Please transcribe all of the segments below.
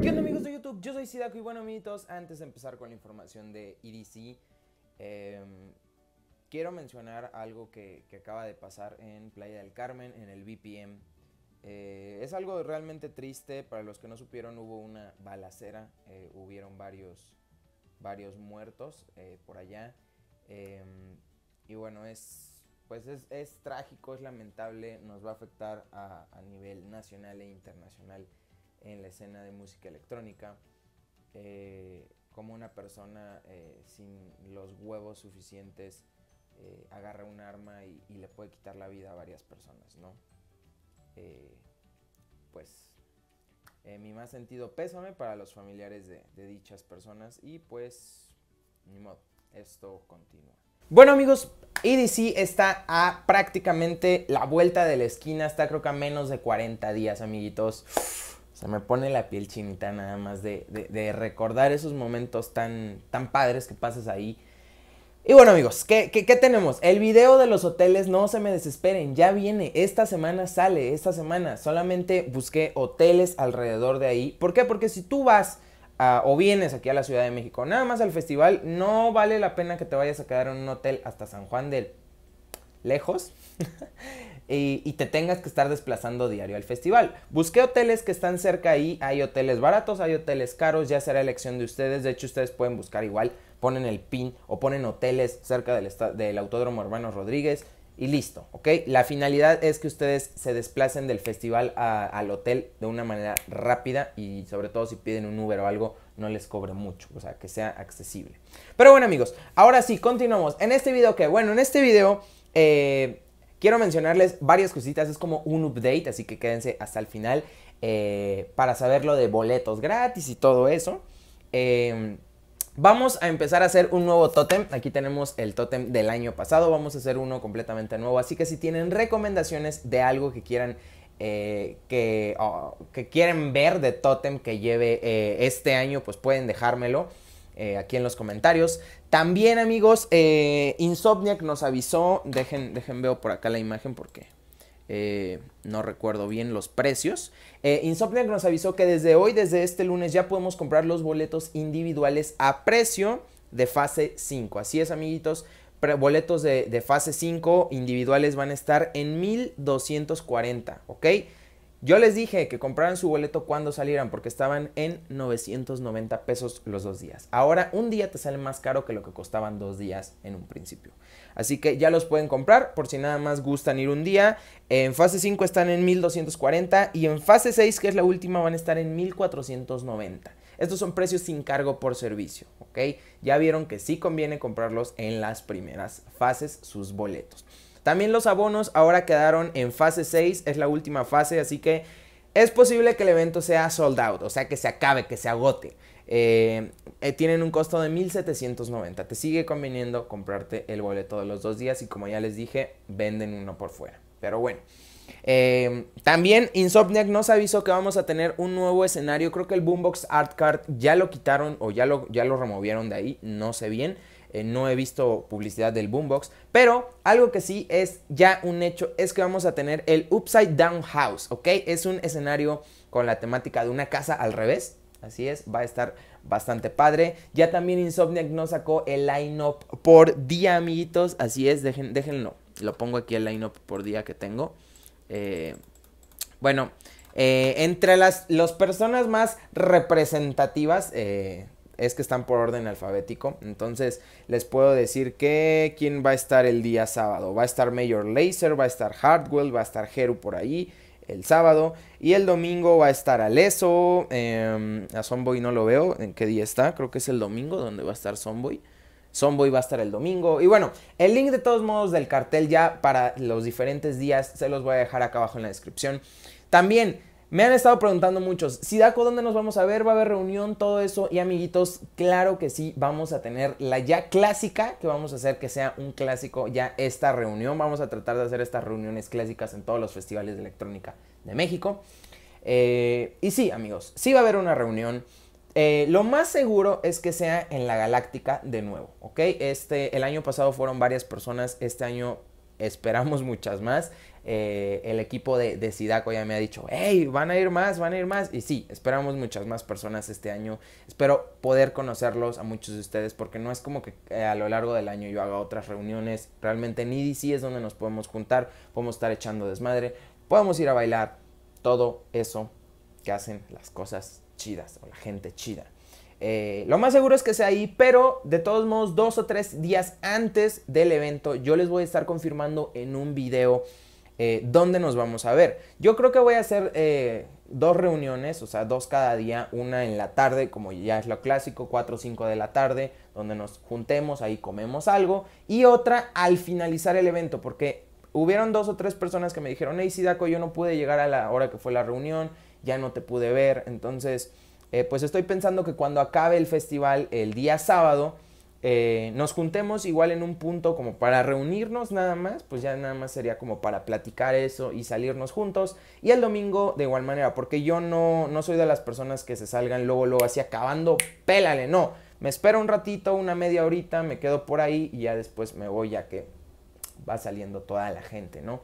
¿Qué onda amigos de YouTube? Yo soy Sidaco y bueno amiguitos, antes de empezar con la información de EDC, em, quiero mencionar algo que, acaba de pasar en Playa del Carmen, en el BPM. Eh, es algo realmente triste, para los que no supieron hubo una balacera, eh, hubieron varios, varios muertos eh, por allá. Em, y bueno, es pues es, trágico, es lamentable, nos va a afectar a, nivel nacional e internacional en la escena de música electrónica. Eh, como una persona eh, sin los huevos suficientes eh, agarra un arma y, le puede quitar la vida a varias personas, ¿no? pues mi más sentido pésame para los familiares de, de dichas personas y pues ni modo, esto continúa. Bueno amigos, EDC está a prácticamente la vuelta de la esquina, está creo que a menos de 40 días, amiguitos. Se me pone la piel chinita nada más de, recordar esos momentos tan, tan padres que pasas ahí. Y bueno amigos, ¿qué, qué, tenemos? El video de los hoteles, no se me desesperen, ya viene, esta semana sale, esta semana. Solamente busqué hoteles alrededor de ahí. ¿Por qué? Porque si tú vas o vienes aquí a la Ciudad de México, nada más al festival, no vale la pena que te vayas a quedar en un hotel hasta San Juan del lejos y, te tengas que estar desplazando diario al festival. Busqué hoteles que están cerca ahí, hay hoteles baratos, hay hoteles caros, ya será elección de ustedes, de hecho ustedes pueden buscar igual, ponen el pin o ponen hoteles cerca del, del Autódromo Hermano Rodríguez y listo, ¿ok? La finalidad es que ustedes se desplacen del festival al hotel de una manera rápida y sobre todo si piden un Uber o algo, no les cobre mucho, o sea, que sea accesible. Pero bueno amigos, ahora sí, continuamos. En este video, que bueno, en este video eh, quiero mencionarles varias cositas, es como un update, así que quédense hasta el final eh, para saber lo de boletos gratis y todo eso. Eh, Vamos a empezar a hacer un nuevo tótem. Aquí tenemos el tótem del año pasado. Vamos a hacer uno completamente nuevo. Así que si tienen recomendaciones de algo que quieran eh, oh, que, quieren ver de tótem que lleve eh, este año, pues pueden dejármelo eh, aquí en los comentarios. También amigos, Insomniac nos avisó. Dejen, dejen veo por acá la imagen porque eh, no recuerdo bien los precios. Eh, Insomniac nos avisó que desde hoy, desde este lunes, ya podemos comprar los boletos individuales a precio de fase 5. Así es, amiguitos. boletos de, de fase 5 individuales van a estar en 1240, ¿ok? Yo les dije que compraran su boleto cuando salieran porque estaban en 990 pesos los dos días. Ahora un día te sale más caro que lo que costaban dos días en un principio. Así que ya los pueden comprar por si nada más gustan ir un día. En fase 5 están en 1240 y en fase 6, que es la última, van a estar en 1490. Estos son precios sin cargo por servicio, ¿ok? Ya vieron que sí conviene comprarlos en las primeras fases sus boletos. También los abonos ahora quedaron en fase 6, es la última fase, así que es posible que el evento sea sold out, o sea que se acabe, que se agote. Eh, eh, tienen un costo de 1790. Te sigue conveniendo comprarte el boleto de los dos días y como ya les dije, venden uno por fuera. Pero bueno. Eh, también Insomniac nos avisó que vamos a tener un nuevo escenario. Creo que el Boombox Art Card ya lo quitaron o ya lo, ya lo removieron de ahí. No sé bien. Eh, no he visto publicidad del Boombox, pero algo que sí es ya un hecho es que vamos a tener el Upside Down House, ¿ok? Es un escenario con la temática de una casa al revés, así es, va a estar bastante padre. Ya también Insomniac no sacó el line-up por día, amiguitos, así es, dejen, déjenlo, lo pongo aquí el line-up por día que tengo. Eh, bueno, eh, entre las, las personas más representativas eh, es que están por orden alfabético. Entonces les puedo decir que quién va a estar el día sábado. Va a estar Mayor Laser, va a estar Hardwell, va a estar Heru por ahí el sábado. Y el domingo va a estar Aleso. Em, a Sonboy no lo veo. ¿En qué día está? Creo que es el domingo donde va a estar Sonboy. Sonboy va a estar el domingo. Y bueno, el link de todos modos del cartel ya para los diferentes días se los voy a dejar acá abajo en la descripción. También me han estado preguntando muchos, Sidaco, ¿dónde nos vamos a ver? ¿Va a haber reunión? Todo eso. Y amiguitos, claro que sí, vamos a tener la ya clásica, que vamos a hacer que sea un clásico ya esta reunión. Vamos a tratar de hacer estas reuniones clásicas en todos los festivales de electrónica de México. Eh, y sí, amigos, sí va a haber una reunión. Eh, lo más seguro es que sea en la Galáctica de nuevo, ¿ok? Este, el año pasado fueron varias personas, este año esperamos muchas más. Eh, el equipo de, de Sidaco ya me ha dicho, hey, van a ir más, van a ir más. Y sí, esperamos muchas más personas este año. Espero poder conocerlos a muchos de ustedes porque no es como que eh, a lo largo del año yo haga otras reuniones. Realmente en si e es donde nos podemos juntar, podemos estar echando desmadre, podemos ir a bailar. Todo eso que hacen las cosas chidas o la gente chida. Eh, lo más seguro es que sea ahí, pero de todos modos, dos o tres días antes del evento, yo les voy a estar confirmando en un video eh, dónde nos vamos a ver. Yo creo que voy a hacer eh, dos reuniones, o sea, dos cada día, una en la tarde, como ya es lo clásico, 4 o 5 de la tarde, donde nos juntemos, ahí comemos algo, y otra al finalizar el evento, porque hubieron dos o tres personas que me dijeron, hey Sidaco, yo no pude llegar a la hora que fue la reunión, ya no te pude ver, entonces... Eh, pues estoy pensando que cuando acabe el festival el día sábado, eh, nos juntemos igual en un punto como para reunirnos nada más, pues ya nada más sería como para platicar eso y salirnos juntos. Y el domingo de igual manera, porque yo no, no soy de las personas que se salgan luego, luego así acabando, pélale, no. Me espero un ratito, una media horita, me quedo por ahí y ya después me voy ya que va saliendo toda la gente, ¿no?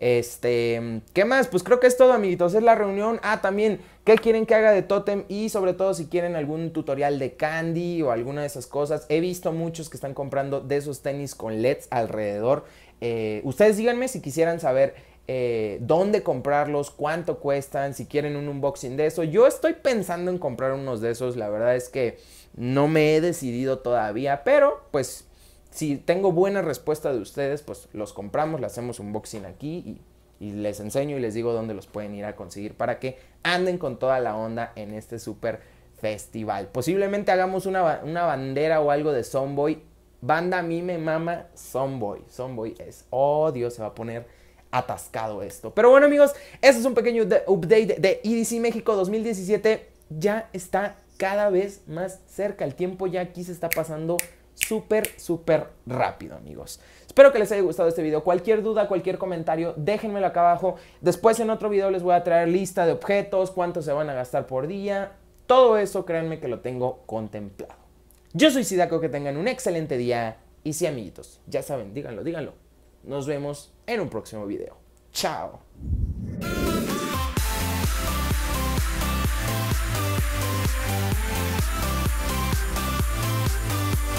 Este, ¿qué más? Pues creo que es todo, amiguitos. Es la reunión. Ah, también, ¿qué quieren que haga de Totem? Y sobre todo, si quieren algún tutorial de Candy o alguna de esas cosas. He visto muchos que están comprando de esos tenis con LEDs alrededor. Eh, ustedes díganme si quisieran saber eh, dónde comprarlos, cuánto cuestan, si quieren un unboxing de eso. Yo estoy pensando en comprar unos de esos. La verdad es que no me he decidido todavía, pero pues si tengo buena respuesta de ustedes, pues los compramos, le hacemos un boxing aquí y, les enseño y les digo dónde los pueden ir a conseguir para que anden con toda la onda en este super festival. Posiblemente hagamos una, bandera o algo de Sonboy. Banda Mime mama Sonboy. Sonboy es, oh Dios, se va a poner atascado esto. Pero bueno amigos, este es un pequeño update de EDC México 2017. Ya está cada vez más cerca. El tiempo ya aquí se está pasando súper, súper rápido, amigos. Espero que les haya gustado este video. Cualquier duda, cualquier comentario, déjenmelo acá abajo. Después en otro video les voy a traer lista de objetos, cuánto se van a gastar por día. Todo eso, créanme que lo tengo contemplado. Yo soy Sidaco, que tengan un excelente día. Y sí, amiguitos, ya saben, díganlo, díganlo. Nos vemos en un próximo video. Chao.